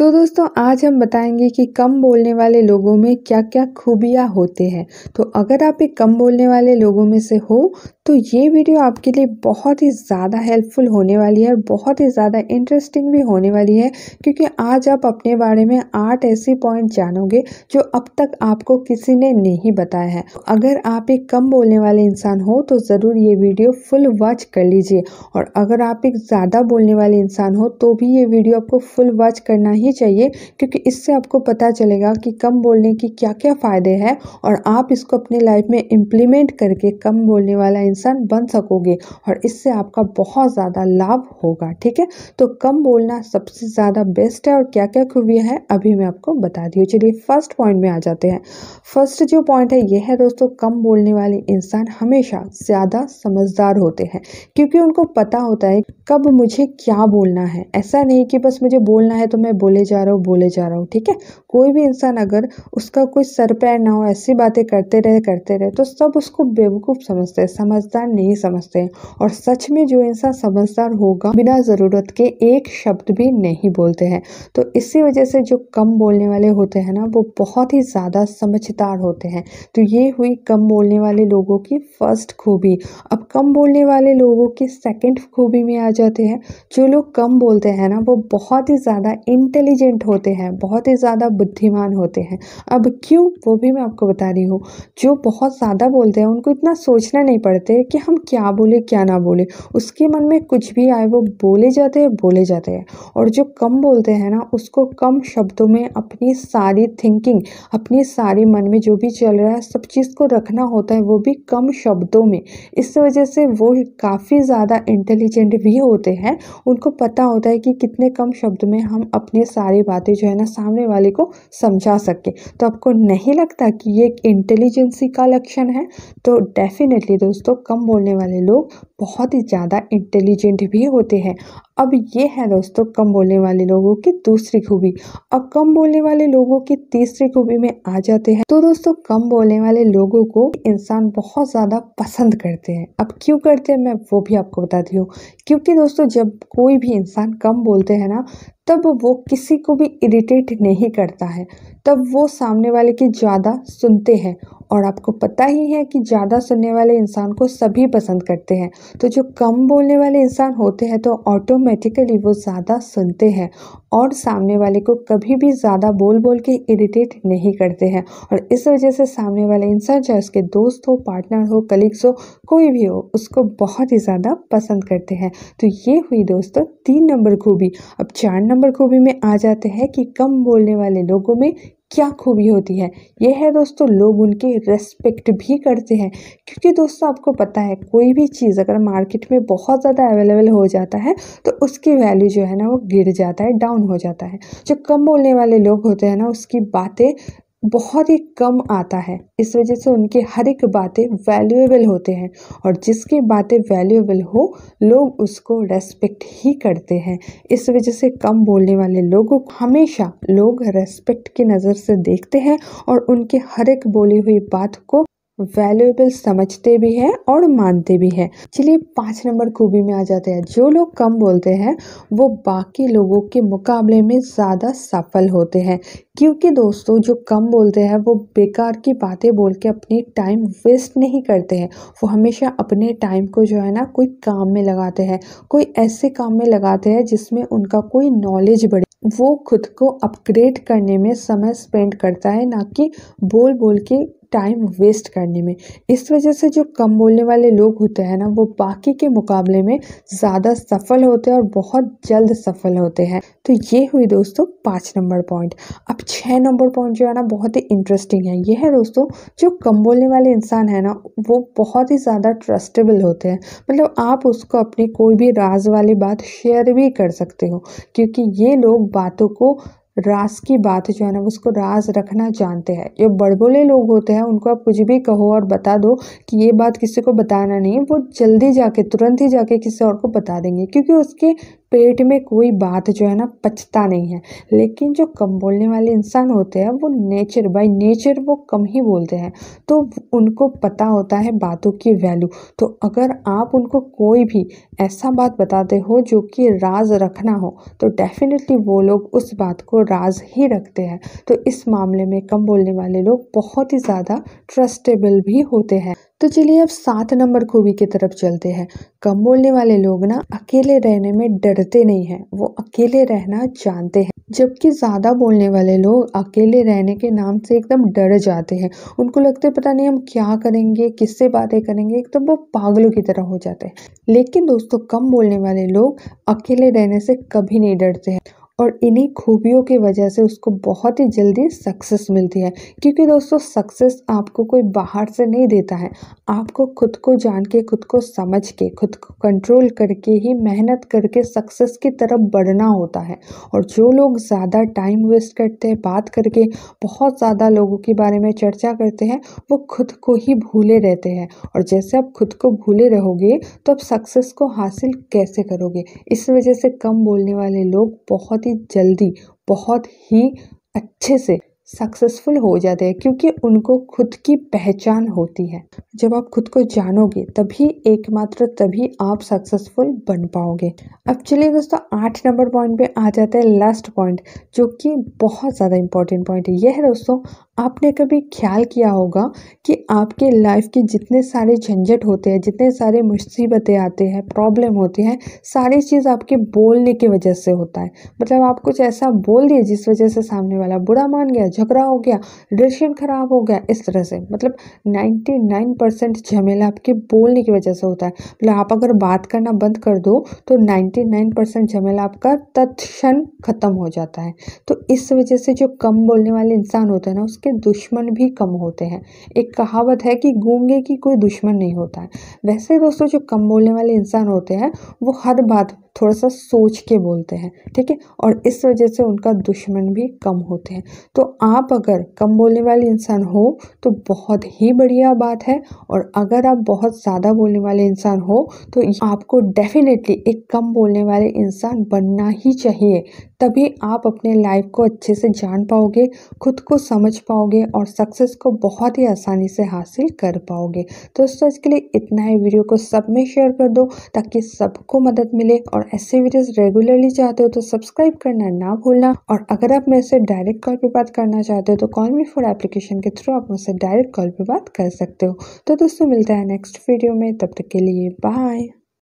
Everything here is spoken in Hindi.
तो दोस्तों आज हम बताएंगे कि कम बोलने वाले लोगों में क्या क्या खूबियाँ होते हैं तो अगर आप एक कम बोलने वाले लोगों में से हो तो ये वीडियो आपके लिए बहुत ही ज़्यादा हेल्पफुल होने वाली है और बहुत ही ज़्यादा इंटरेस्टिंग भी होने वाली है क्योंकि आज आप अपने बारे में आठ ऐसे पॉइंट जानोगे जो अब तक आपको किसी ने नहीं बताया है अगर आप एक कम बोलने वाले इंसान हो तो ज़रूर ये वीडियो फुल वॉच कर लीजिए और अगर आप एक ज़्यादा बोलने वाले इंसान हो तो भी ये वीडियो आपको फुल वॉच करना ही चाहिए क्योंकि इससे आपको पता चलेगा कि कम बोलने के क्या क्या फ़ायदे हैं और आप इसको अपने लाइफ में इम्प्लीमेंट करके कम बोलने वाला इंसान इंसान बन सकोगे और इससे आपका बहुत ज़्यादा लाभ होगा ठीक है तो कम बोलना सबसे ज़्यादा बेस्ट है और क्या क्या खूबियाँ हैं अभी मैं आपको बता दी चलिए फर्स्ट पॉइंट में आ जाते हैं फर्स्ट जो पॉइंट है ये है दोस्तों कम बोलने वाले इंसान हमेशा ज़्यादा समझदार होते हैं क्योंकि उनको पता होता है कब मुझे क्या बोलना है ऐसा नहीं कि बस मुझे बोलना है तो मैं बोले जा रहा हूँ बोले जा रहा हूँ ठीक है कोई भी इंसान अगर उसका कोई सर पैर ना हो ऐसी बातें करते रहे करते रहे तो सब उसको बेवकूफ़ समझते हैं समझ समझदार नहीं समझते और सच में जो इंसान समझदार होगा बिना ज़रूरत के एक शब्द भी नहीं बोलते हैं तो इसी वजह से जो कम बोलने वाले होते हैं ना वो बहुत ही ज़्यादा समझदार होते हैं तो ये हुई कम बोलने वाले लोगों की फर्स्ट खूबी अब कम बोलने वाले लोगों की सेकेंड खूबी में आ जाते हैं जो लोग कम बोलते हैं ना वो बहुत ही ज़्यादा इंटेलिजेंट होते हैं बहुत ही ज़्यादा बुद्धिमान होते हैं अब क्यों वो भी मैं आपको बता रही हूँ जो बहुत ज़्यादा बोलते हैं उनको इतना सोचना नहीं पड़ता होते हैं कि हम क्या बोले क्या ना बोले उसके मन में कुछ भी आए वो बोले जाते हैं बोले जाते हैं और जो कम बोलते हैं ना उसको कम शब्दों में अपनी सारी थिंकिंग अपनी सारी मन में जो भी चल रहा है सब चीज़ को रखना होता है वो भी कम शब्दों में इस वजह से वो काफ़ी ज़्यादा इंटेलिजेंट भी होते हैं उनको पता होता है कि कितने कम शब्द में हम अपनी सारी बातें जो है ना सामने वाले को समझा सकें तो आपको नहीं लगता कि ये एक इंटेलिजेंसी का लक्षण है तो डेफिनेटली दोस्तों कम बोलने वाले लोग बहुत ही ज़्यादा इंटेलिजेंट भी होते हैं अब ये है दोस्तों कम बोलने वाले लोगों की दूसरी खूबी अब कम बोलने वाले लोगों की तीसरी खूबी में आ जाते हैं तो दोस्तों कम बोलने वाले लोगों को इंसान बहुत ज़्यादा पसंद करते हैं अब क्यों करते हैं मैं वो भी आपको बताती हूँ क्योंकि दोस्तों जब कोई भी इंसान कम बोलते हैं ना तब वो किसी को भी इरीटेट नहीं करता है तब वो सामने वाले की ज़्यादा सुनते हैं और आपको पता ही है कि ज़्यादा सुनने वाले इंसान को सभी पसंद करते हैं तो जो कम बोलने वाले इंसान होते हैं तो ऑटोमेटिकली वो ज़्यादा सुनते हैं और सामने वाले को कभी भी ज़्यादा बोल बोल के इरिटेट नहीं करते हैं और इस वजह से सामने वाले इंसान चाहे उसके दोस्त हो पार्टनर हो कलीग्स हो कोई भी हो उसको बहुत ही ज़्यादा पसंद करते हैं तो ये हुई दोस्तों तीन नंबर खूबी अब चार नंबर खूबी में आ जाते हैं कि कम बोलने वाले लोगों में क्या खूबी होती है यह है दोस्तों लोग उनकी रेस्पेक्ट भी करते हैं क्योंकि दोस्तों आपको पता है कोई भी चीज़ अगर मार्केट में बहुत ज़्यादा अवेलेबल हो जाता है तो उसकी वैल्यू जो है ना वो गिर जाता है डाउन हो जाता है जो कम बोलने वाले लोग होते हैं ना उसकी बातें बहुत ही कम आता है इस वजह से उनके हर एक बातें वैल्यूएबल होते हैं और जिसकी बातें वैल्यूएबल हो लोग उसको रेस्पेक्ट ही करते हैं इस वजह से कम बोलने वाले लोगों को हमेशा लोग रेस्पेक्ट की नज़र से देखते हैं और उनके हर एक बोली हुई बात को वैल्यूएबल समझते भी हैं और मानते भी हैं चलिए पाँच नंबर खूबी में आ जाते हैं जो लोग कम बोलते हैं वो बाकी लोगों के मुकाबले में ज़्यादा सफल होते हैं क्योंकि दोस्तों जो कम बोलते हैं वो बेकार की बातें बोल के अपनी टाइम वेस्ट नहीं करते हैं वो हमेशा अपने टाइम को जो है ना कोई काम में लगाते हैं कोई ऐसे काम में लगाते हैं जिसमें उनका कोई नॉलेज बढ़े वो खुद को अपग्रेड करने में समय स्पेंड करता है ना कि बोल बोल के टाइम वेस्ट करने में इस वजह से जो कम बोलने वाले लोग होते हैं ना वो बाकी के मुकाबले में ज़्यादा सफल होते हैं और बहुत जल्द सफल होते हैं तो ये हुई दोस्तों पाँच नंबर पॉइंट अब छः नंबर पॉइंट जो है ना बहुत ही इंटरेस्टिंग है ये है दोस्तों जो कम बोलने वाले इंसान है ना वो बहुत ही ज़्यादा ट्रस्टेबल होते हैं मतलब आप उसको अपनी कोई भी राज वाली बात शेयर भी कर सकते हो क्योंकि ये लोग बातों को रास की बात जो है ना उसको राज रखना जानते हैं जो बड़बोले लोग होते हैं उनको आप कुछ भी कहो और बता दो कि ये बात किसी को बताना नहीं वो जल्दी जाके तुरंत ही जाके किसी और को बता देंगे क्योंकि उसके पेट में कोई बात जो है ना पचता नहीं है लेकिन जो कम बोलने वाले इंसान होते हैं वो नेचर बाय नेचर वो कम ही बोलते हैं तो उनको पता होता है बातों की वैल्यू तो अगर आप उनको कोई भी ऐसा बात बताते हो जो कि राज रखना हो तो डेफिनेटली वो लोग उस बात को राज ही रखते हैं तो इस मामले में कम बोलने वाले लोग बहुत ही ज़्यादा ट्रस्टेबल भी होते हैं तो चलिए अब सात नंबर खूबी की तरफ चलते हैं कम बोलने वाले लोग ना अकेले रहने में डरते नहीं हैं वो अकेले रहना जानते हैं जबकि ज़्यादा बोलने वाले लोग अकेले रहने के नाम से एकदम डर जाते हैं उनको लगता है पता नहीं हम क्या करेंगे किससे बातें करेंगे एकदम तो वो पागलों की तरह हो जाते हैं लेकिन दोस्तों कम बोलने वाले लोग अकेले रहने से कभी नहीं डरते हैं और इन्हीं खूबियों की वजह से उसको बहुत ही जल्दी सक्सेस मिलती है क्योंकि दोस्तों सक्सेस आपको कोई बाहर से नहीं देता है आपको खुद को जान के खुद को समझ के खुद को कंट्रोल करके ही मेहनत करके सक्सेस की तरफ बढ़ना होता है और जो लोग ज़्यादा टाइम वेस्ट करते हैं बात करके बहुत ज़्यादा लोगों के बारे में चर्चा करते हैं वो खुद को ही भूले रहते हैं और जैसे आप खुद को भूले रहोगे तो आप सक्सेस को हासिल कैसे करोगे इस वजह से कम बोलने वाले लोग बहुत ही ही जल्दी बहुत ही अच्छे से सक्सेसफुल हो जाते हैं क्योंकि उनको खुद की पहचान होती है जब आप खुद को जानोगे तभी एकमात्र तभी आप सक्सेसफुल बन पाओगे अब चलिए दोस्तों आठ नंबर पॉइंट पे आ जाता है लास्ट पॉइंट जो कि बहुत ज़्यादा इंपॉर्टेंट पॉइंट है यह है दोस्तों आपने कभी ख्याल किया होगा कि आपके लाइफ के जितने सारे झंझट होते हैं जितने सारे मुसीबतें आते हैं प्रॉब्लम होती हैं सारी चीज़ आपके बोलने की वजह से होता है मतलब आप कुछ ऐसा बोल दिए जिस वजह से सामने वाला बुरा मान गया झगड़ा हो गया रिलेशन ख़राब हो गया इस तरह से मतलब नाइन्टी नाइन परसेंट झमेला आपके बोलने की वजह से होता है मतलब आप अगर बात करना बंद कर दो तो नाइन्टी नाइन परसेंट झमेला आपका तत्न ख़त्म हो जाता है तो इस वजह से जो कम बोलने वाले इंसान होते हैं ना उसके उसके दुश्मन भी कम होते हैं एक कहावत है कि गूंगे की कोई दुश्मन नहीं होता है वैसे दोस्तों जो कम बोलने वाले इंसान होते हैं वो हर बात थोड़ा सा सोच के बोलते हैं ठीक है और इस वजह से उनका दुश्मन भी कम होते हैं तो आप अगर कम बोलने वाले इंसान हो तो बहुत ही बढ़िया बात है और अगर आप बहुत ज़्यादा बोलने वाले इंसान हो तो आपको डेफिनेटली एक कम बोलने वाले इंसान बनना ही चाहिए तभी आप अपने लाइफ को अच्छे से जान पाओगे खुद को समझ पाओगे और सक्सेस को बहुत ही आसानी से हासिल कर पाओगे दोस्तों इसके लिए इतना ही वीडियो को सब में शेयर कर दो ताकि सबको मदद मिले और ऐसे वीडियोस रेगुलरली चाहते हो तो सब्सक्राइब करना ना भूलना और अगर आप मेरे से डायरेक्ट कॉल पर बात करना चाहते हो तो कॉल मी फॉर एप्लीकेशन के थ्रू आप मुझसे डायरेक्ट कॉल पर बात कर सकते हो तो दोस्तों मिलता है नेक्स्ट वीडियो में तब तक के लिए बाय